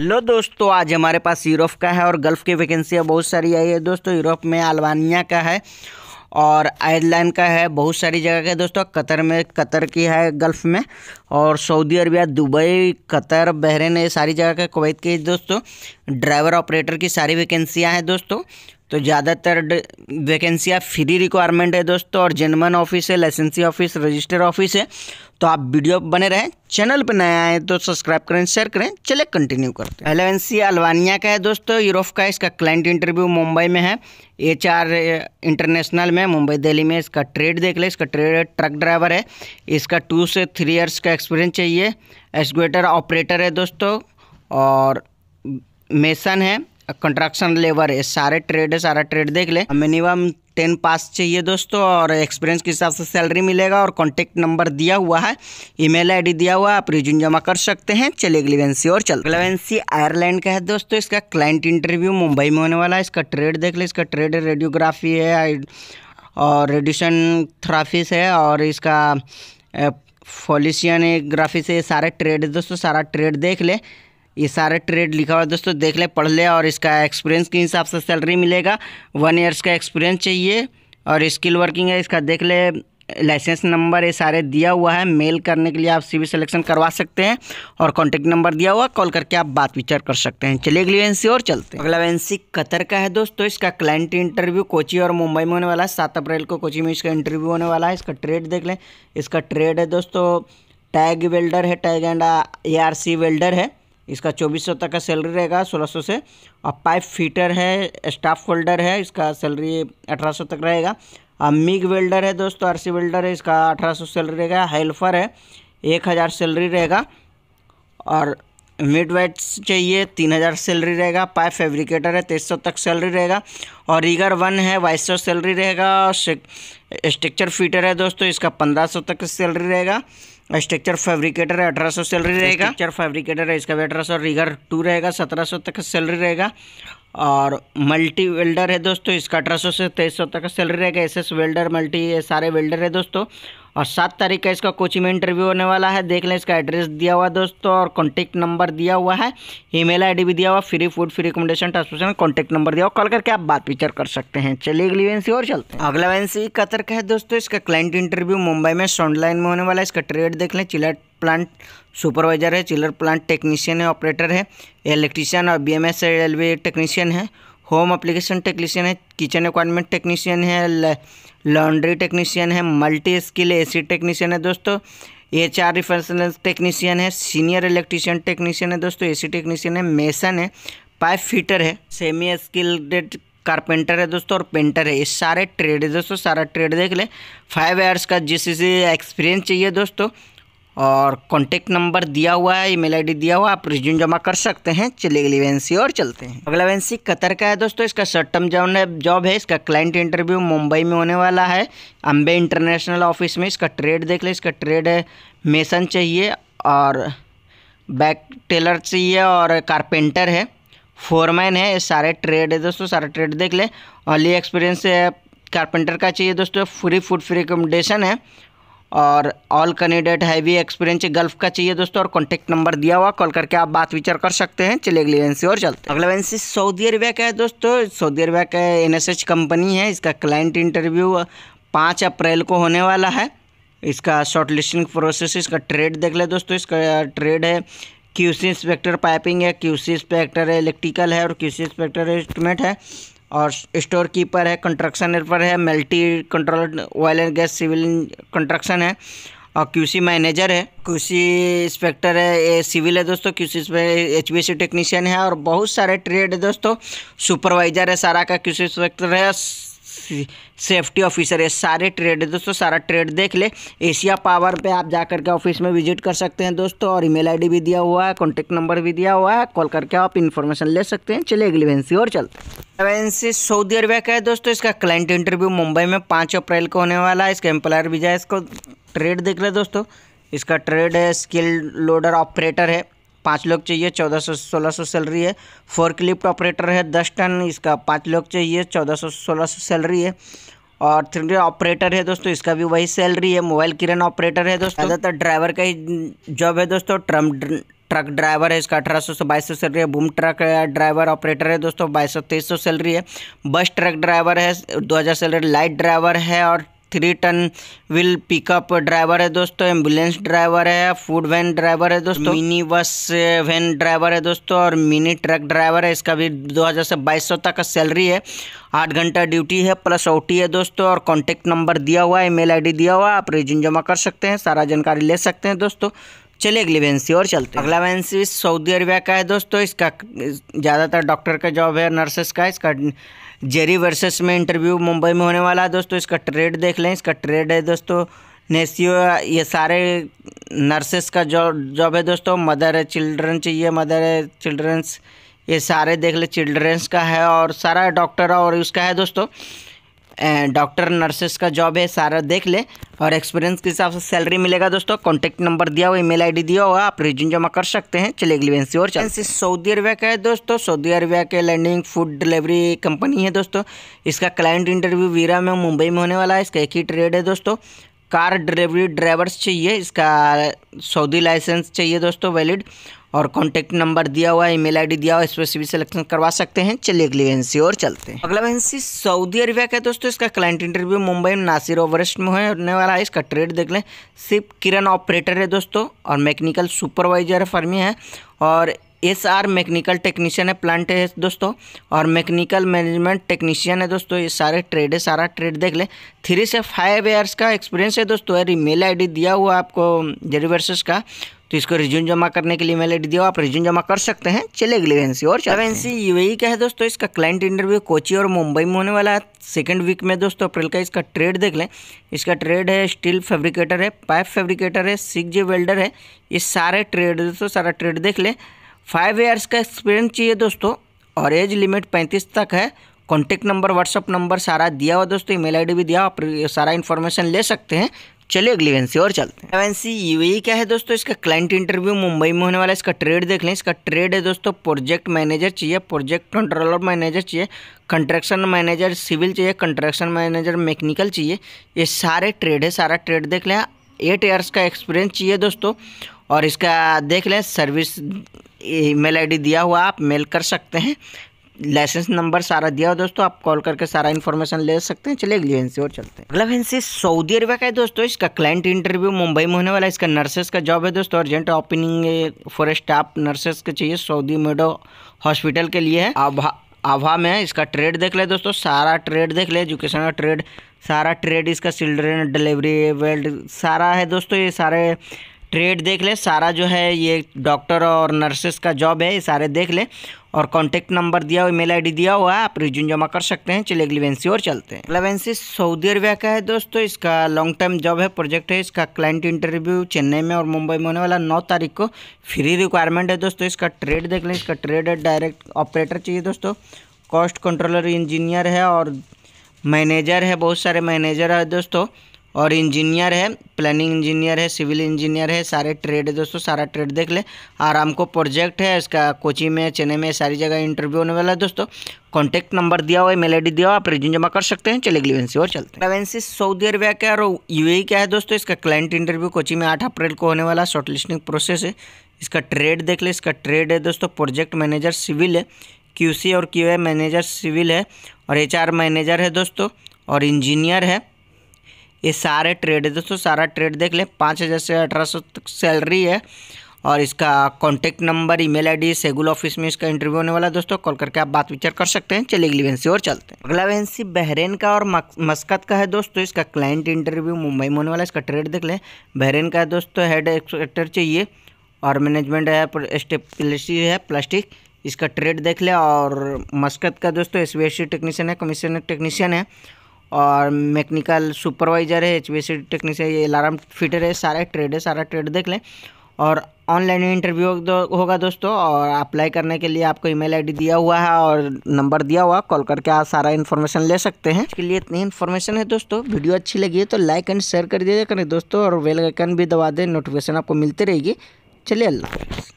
लो दोस्तों आज हमारे पास यूरोप का है और गल्फ़ की वैकेंसियाँ बहुत सारी आई है दोस्तों यूरोप में अल्बानिया का है और आयरलैंड का है बहुत सारी जगह का है दोस्तों कतर में कतर की है गल्फ़ में और Saudi Arabia Dubai Qatar Bahrain ये सारी जगह का कुवैत की दोस्तों ड्राइवर ऑपरेटर की सारी वैकेंसियाँ हैं दोस्तों तो ज़्यादातर वैकेंसियाँ फ्री रिक्वायरमेंट है दोस्तों और जनमन ऑफिस है लाइसेंसी ऑफिस रजिस्टर ऑफिस है तो आप वीडियो बने रहें चैनल पर नया आए तो सब्सक्राइब करें शेयर करें चले कंटिन्यू करते हैं एलेवेंसी अल्बानिया का है दोस्तों यूरोप का इसका क्लाइंट इंटरव्यू मुंबई में है एच आर इंटरनेशनल में मुंबई दिल्ली में इसका ट्रेड देख ले इसका ट्रेड ट्रक ड्राइवर है इसका टू से थ्री ईयर्स का एक्सपीरियंस चाहिए एस्कुएटर ऑपरेटर है दोस्तों और मेसन है कंट्रक्शन लेबर है सारे ट्रेड है सारा ट्रेड देख ले मिनिमम टेन पास चाहिए दोस्तों और एक्सपीरियंस के हिसाब से सैलरी मिलेगा और कॉन्टेक्ट नंबर दिया हुआ है ईमेल आईडी दिया हुआ है आप रिज्यूम जमा कर सकते हैं चलिए ग्लेवेंसी और चल ग्लेवेंसी आयरलैंड का है दोस्तों इसका क्लाइंट इंटरव्यू मुंबई में होने वाला है इसका ट्रेड देख ले इसका ट्रेड रेडियोग्राफी है और रेडिशन थ्राफिस है और इसका पॉलिसियन ग्राफी से सारे ट्रेड दोस्तों सारा ट्रेड देख ले ये सारा ट्रेड लिखा हुआ है दोस्तों देख ले पढ़ ले और इसका एक्सपीरियंस के हिसाब से सैलरी मिलेगा वन ईयर्स का एक्सपीरियंस चाहिए और स्किल वर्किंग है इसका देख ले लाइसेंस नंबर ये सारे दिया हुआ है मेल करने के लिए आप सीवी सिलेक्शन करवा सकते हैं और कॉन्टैक्ट नंबर दिया हुआ कॉल करके आप बात विचार कर सकते हैं चलिए अगली वैंसी और चलते हैं अगला वैंसी कतर का है दोस्तों इसका क्लाइंट इंटरव्यू कोची और मुंबई में होने वाला है सात अप्रैल को कोची में इसका इंटरव्यू होने वाला है इसका ट्रेड देख लें इसका ट्रेड है दोस्तों टैग वेल्डर है टैग एंड ए वेल्डर है इसका चौबीस सौ तक का सैलरी रहेगा सोलह सौ से और पाइप फीटर है स्टाफ होल्डर है इसका सैलरी अठारह सौ तक रहेगा और मिग वेल्डर है दोस्तों आरसी वेल्डर है इसका अठारह सौ सैलरी रहेगा हेल्फर है एक हज़ार सैलरी रहेगा और मिड वेट्स चाहिए तीन हज़ार सैलरी रहेगा पाइप फेब्रिकेटर है तेईस सौ तक सैलरी रहेगा और रीगर वन है बाईस सौ सैलरी रहेगा और स्ट्रक्चर फीटर है दोस्तों इसका पंद्रह सौ तक सैलरी रहेगा स्ट्रक्चर फैब्रिकेटर है अठारह सौ सैलरी रहेगा स्ट्रक्चर फैब्रिकेटर है इसका भी अठारह सौ रिगर टू रहेगा सत्रह सौ तक सैलरी रहेगा और मल्टी वेल्डर है दोस्तों इसका अठारह से तेईस सौ तक का सैलरी रहेगा एस एस वेल्डर मल्टी ये सारे वेल्डर है दोस्तों और सात तारीख का इसका कोचिंग में इंटरव्यू होने वाला है देख लें इसका एड्रेस दिया हुआ दोस्तों और कॉन्टैक्ट नंबर दिया हुआ है ईमेल आईडी भी दिया हुआ free food free accommodation transportation contact number दिया हुआ कॉल करके आप बात विचार कर सकते हैं चलिए अगली वैंसी और चलते हैं अगला वैंसी कतर का है दोस्तों इसका क्लाइंट इंटरव्यू मुंबई में सॉन्डलाइन में होने वाला है इसका ट्रेड देख लें चिलेट प्लांट सुपरवाइज़र है चिलर प्लांट टेक्नीशियन है ऑपरेटर है इलेक्ट्रीशियन और बी एस रेलवे टेक्नीशियन है होम अप्लीकेशन टेक्नीशियन है किचन रिक्वायरमेंट टेक्नीशियन है लॉन्ड्री टेक्नीशियन है मल्टी स्किल सी टेक्नीशियन है दोस्तों एच आर रिफरेंस टेक्नीशियन है सीनियर इलेक्ट्रीशियन टेक्नीशियन है दोस्तों एसी टेक्नीशियन है मेसन है पाइप फिटर है सेमी स्किल कारपेंटर है दोस्तों और पेंटर है ये सारे ट्रेड है दोस्तों सारा ट्रेड देख ले फाइव ईयर्स का जिस एक्सपीरियंस चाहिए दोस्तों और कॉन्टेक्ट नंबर दिया हुआ है ईमेल आईडी दिया हुआ आप रिज्यूम जमा कर सकते हैं चले अगली वैंसी और चलते हैं अगला वैंसी कतर का है दोस्तों इसका शॉर्ट टर्म जॉब है जॉब है इसका क्लाइंट इंटरव्यू मुंबई में होने वाला है अम्बे इंटरनेशनल ऑफिस में इसका ट्रेड देख लें इसका ट्रेड है मेसन चाहिए और बैक टेलर चाहिए और कारपेंटर है फोरमैन है सारे ट्रेड है दोस्तों सारे ट्रेड देख लें ऑली एक्सपीरियंस है कारपेंटर का चाहिए दोस्तों फ्री फूड फ्री एकोमोडेशन है और all candidate heavy experience Gulf का चाहिए दोस्तों और कॉन्टैक्ट नंबर दिया हुआ कॉल करके आप बात विचार कर सकते हैं चले अगली एजेंसी और चलते अगला एजेंसी सऊदी अरबिया का है दोस्तों सऊदी अरबिया का एन कंपनी है इसका क्लाइंट इंटरव्यू पाँच अप्रैल को होने वाला है इसका शॉर्ट लिस्टिंग प्रोसेस इसका ट्रेड देख ले दोस्तों इसका ट्रेड है क्यूसी इंस्पेक्टर पाइपिंग है क्यूसी इंस्पेक्टर इलेक्ट्रिकल है और क्यूसी इंस्पेक्टर एस्टिमेट है और स्टोर कीपर है कंस्ट्रक्शन पर है multi control oil and gas civil construction है और क्यूसी मैनेजर है क्यूसी इंस्पेक्टर है ये सिविल है दोस्तों QC H B C technician है और बहुत सारे ट्रेड है दोस्तों सुपरवाइजर है सारा का क्यूसी इंस्पेक्टर है सेफ्टी ऑफिसर है सारे ट्रेड है दोस्तों सारा ट्रेड देख ले एशिया पावर पे आप जा करके ऑफिस में विजिट कर सकते हैं दोस्तों और ईमेल आईडी भी दिया हुआ है कॉन्टैक्ट नंबर भी दिया हुआ है कॉल करके आप इन्फॉर्मेशन ले सकते हैं चलिए अगली वैंसी और चलते एवेंसी सऊदी अरबिया का है दोस्तों इसका क्लाइंट इंटरव्यू मुंबई में पाँच अप्रैल को होने वाला है इसका एम्प्लॉयर भी जाए इसको ट्रेड देख ले दोस्तों इसका ट्रेड है स्किल लोडर ऑपरेटर है पाँच लोग चाहिए चौदह सौ सोलह सौ सैलरी है फोर क्लिप्ट ऑपरेटर है दस टन इसका पाँच लोग चाहिए चौदह सौ सोलह सौ सैलरी है और थ्री ऑपरेटर है दोस्तों इसका भी वही सैलरी है मोबाइल किरण ऑपरेटर है दोस्तों ज़्यादातर ड्राइवर का ही जॉब है दोस्तों ट्रम ट्रक ड्राइवर है इसका अठारह सौ से बाईस सौ सैलरी है बूम ट्रक ड्राइवर ऑपरेटर है दोस्तों बाईस सौ तेईस सौ सैलरी है बस ट्रक ड्राइवर है दो हज़ार सैलरी लाइट ड्राइवर है और three ton will pickup driver है दोस्तों एम्बुलेंस ड्राइवर है फूड वैन ड्राइवर है दोस्तों मिनी बस वैन ड्राइवर है दोस्तों और मिनी ट्रक ड्राइवर है इसका भी दो हज़ार से बाईस सौ तक का सैलरी है आठ घंटा ड्यूटी है प्लस ओटी है दोस्तों और कॉन्टैक्ट नंबर दिया हुआ है ई आईडी दिया हुआ आप रेज्यूम जमा कर सकते हैं सारा जानकारी ले सकते हैं दोस्तों चलिए अगली वैंसी और चलते हैं अगला वैंसी सऊदी अरबिया का है दोस्तों इसका ज़्यादातर डॉक्टर का जॉब है नर्सेस का इसका जेरी वर्सेस में इंटरव्यू मुंबई में होने वाला है दोस्तों इसका ट्रेड देख लें इसका ट्रेड है दोस्तों नेसियो ये सारे नर्सेस का जॉब जॉब है दोस्तों मदर है चिल्ड्रन चाहिए मदर है चिल्ड्रंस ये सारे देख लें चिल्ड्रंस का है और सारा डॉक्टर और उसका है दोस्तों डॉक्टर नर्सेस का जॉब है सारा देख ले और एक्सपीरियंस के हिसाब से सैलरी मिलेगा दोस्तों कॉन्टैक्ट नंबर दिया हुआ ईमेल आईडी दिया हुआ आप रिज्यूम जमा कर सकते हैं चले अगली वैंसी और चलते सऊदी अरबिया का है दोस्तों सऊदी अरबिया के लैंडिंग फूड डिलीवरी कंपनी है दोस्तों इसका क्लाइंट इंटरव्यू वीरा में मुंबई में होने वाला है इसका एक ही ट्रेड है दोस्तों कार डिलीवरी ड्राइवर्स चाहिए इसका सऊदी लाइसेंस चाहिए दोस्तों वैलिड और कॉन्टैक्ट नंबर दिया हुआ है ईमेल आईडी दिया हुआ है इस पर सी सिलेक्शन करवा सकते हैं चलिए अगली वैकेंसी और चलते हैं अगला वैकेंसी सऊदी अरबिया का है दोस्तों इसका क्लाइंट इंटरव्यू मुंबई में नासिर ओवरेस्ट में होने वाला है इसका ट्रेड देख लें सिर्फ किरण ऑपरेटर है दोस्तों और मैकेनिकल सुपरवाइजर फर्मी है और एस आर मैकेनिकल टेक्नीशियन है प्लांट है दोस्तों और मैकेनिकल मैनेजमेंट टेक्नीशियन है दोस्तों ये सारे ट्रेड है सारा ट्रेड देख ले थ्री से फाइव ईयर्स का एक्सपीरियंस है दोस्तों यार मेल आईडी दिया हुआ आपको जेरीवर्सेस का तो इसको रिज्यूम जमा करने के लिए मेल आई दिया आप रिज्यूम जमा कर सकते हैं चले गली वैकेंसी और वैकेंसी यूएई e का है दोस्तों इसका क्लाइंट इंटरव्यू कोची और मुंबई में होने वाला है सेकेंड वीक में दोस्तों अप्रैल का इसका ट्रेड देख लें इसका ट्रेड है स्टील फेब्रिकेटर है पाइप फेब्रिकेटर है सिक्स जी वेल्डर है ये सारे ट्रेड दोस्तों सारा ट्रेड देख लें फाइव ईयर्स का एक्सपीरियंस चाहिए दोस्तों और एज लिमिट पैंतीस तक है कॉन्टेक्ट नंबर व्हाट्सअप नंबर सारा दिया हुआ दोस्तों ईमेल आईडी भी दिया आप सारा इन्फॉर्मेशन ले सकते हैं चलिए अगली वैंसी और चलते हैं वैंसी यूएई क्या है दोस्तों इसका क्लाइंट इंटरव्यू मुंबई में होने वाला है इसका ट्रेड देख लें इसका ट्रेड है दोस्तों प्रोजेक्ट मैनेजर चाहिए प्रोजेक्ट कंट्रोलर मैनेजर चाहिए कंस्ट्रक्शन मैनेजर सिविल चाहिए कंस्ट्रक्शन मैनेजर मैकेनिकल चाहिए ये सारे ट्रेड है सारा ट्रेड देख लें एट ईयर्स का एक्सपीरियंस चाहिए दोस्तों और इसका देख लें सर्विस ईमेल आईडी दिया हुआ आप मेल कर सकते हैं लाइसेंस नंबर सारा दिया हुआ दोस्तों आप कॉल करके सारा इन्फॉर्मेशन ले सकते हैं चलिए अगली एजेंसी और चलते हैं अगला एजेंसी सऊदी अरबिया का है दोस्तों इसका क्लाइंट इंटरव्यू मुंबई में होने वाला है इसका नर्सेस का जॉब है दोस्तों urgent opening for staff nurses का चाहिए सऊदी मेडो हॉस्पिटल के लिए है आभा आभा में है इसका ट्रेड देख ले दोस्तों सारा ट्रेड देख ले एजुकेशन का ट्रेड सारा ट्रेड इसका चिल्ड्रेन डिलीवरी वेल्ड सारा है दोस्तों ये सारे ट्रेड देख ले सारा जो है ये डॉक्टर और नर्सेस का जॉब है ये सारे देख ले और कॉन्टैक्ट नंबर दिया हुआ ईमेल आईडी दिया हुआ है आप रिज्यूम जमा कर सकते हैं चलिए अगली वेंसी और चलते हैं अगला वेंसी सऊदी अरबिया का है दोस्तों इसका लॉन्ग टर्म जॉब है प्रोजेक्ट है इसका क्लाइंट इंटरव्यू चेन्नई में और मुंबई में होने वाला नौ तारीख को फ्री रिक्वायरमेंट है दोस्तों इसका ट्रेड देख लें इसका ट्रेड डायरेक्ट ऑपरेटर चाहिए दोस्तों कॉस्ट कंट्रोलर इंजीनियर है और मैनेजर है बहुत सारे मैनेजर है दोस्तों और इंजीनियर है प्लानिंग इंजीनियर है सिविल इंजीनियर है सारे ट्रेड है दोस्तों सारा ट्रेड देख ले आराम को प्रोजेक्ट है इसका कोची में चेन्नई में सारी जगह इंटरव्यू होने वाला है दोस्तों कॉन्टैक्ट नंबर दिया हुआ है मेल आई दिया हुआ आप रिज्यूम जमा कर सकते हैं चले अगली और चलते हैं वेंसी सऊदी अरबिया का और ए e क्या है दोस्तों इसका क्लाइंट इंटरव्यू कोची में आठ अप्रैल को होने वाला शॉर्ट लिस्टिंग प्रोसेस है इसका ट्रेड देख ले इसका ट्रेड है दोस्तों प्रोजेक्ट मैनेजर सिविल है क्यूसी और क्यूए मैनेजर सिविल है और एचआर मैनेजर है दोस्तों और इंजीनियर है ये सारे ट्रेड है दोस्तों सारा ट्रेड देख लें पाँच हज़ार से अठारह सौ तक सैलरी है और इसका कॉन्टैक्ट नंबर ईमेल आईडी सेगुल ऑफिस में इसका इंटरव्यू होने वाला है दोस्तों कॉल करके आप बात विचार कर सकते हैं चलिए अगली वैंसी और चलते हैं अगला वैंसी बहरेन का और मस्कत का है दोस्तों इसका क्लाइंट इंटरव्यू मुंबई में होने वाला है इसका ट्रेड देख लें बहरेन का है दोस्तों हेड एक्सपेक्टर चाहिए और मैनेजमेंट है स्टेपलिटी है प्लास्टिक इसका ट्रेड देख लें और मस्कत का दोस्तों एस टेक्नीशियन है कमीशन टेक्नीशियन है और मैकेनिकल सुपरवाइज़र है एच बी टेक्नीशियन ये अलार्म फिटर है सारा ट्रेड है सारा ट्रेड देख लें और ऑनलाइन इंटरव्यू दो, होगा दोस्तों और अप्लाई करने के लिए आपको ईमेल आईडी दिया हुआ है और नंबर दिया हुआ कॉल करके आप सारा इन्फॉर्मेशन ले सकते हैं इसके लिए इतनी इन्फॉर्मेशन है दोस्तों वीडियो अच्छी लगी है तो लाइक एंड शेयर कर दीजिए करें दोस्तों और वेलकन भी दबा दें नोटिफिकेशन आपको मिलती रहेगी चलिए अल्लाह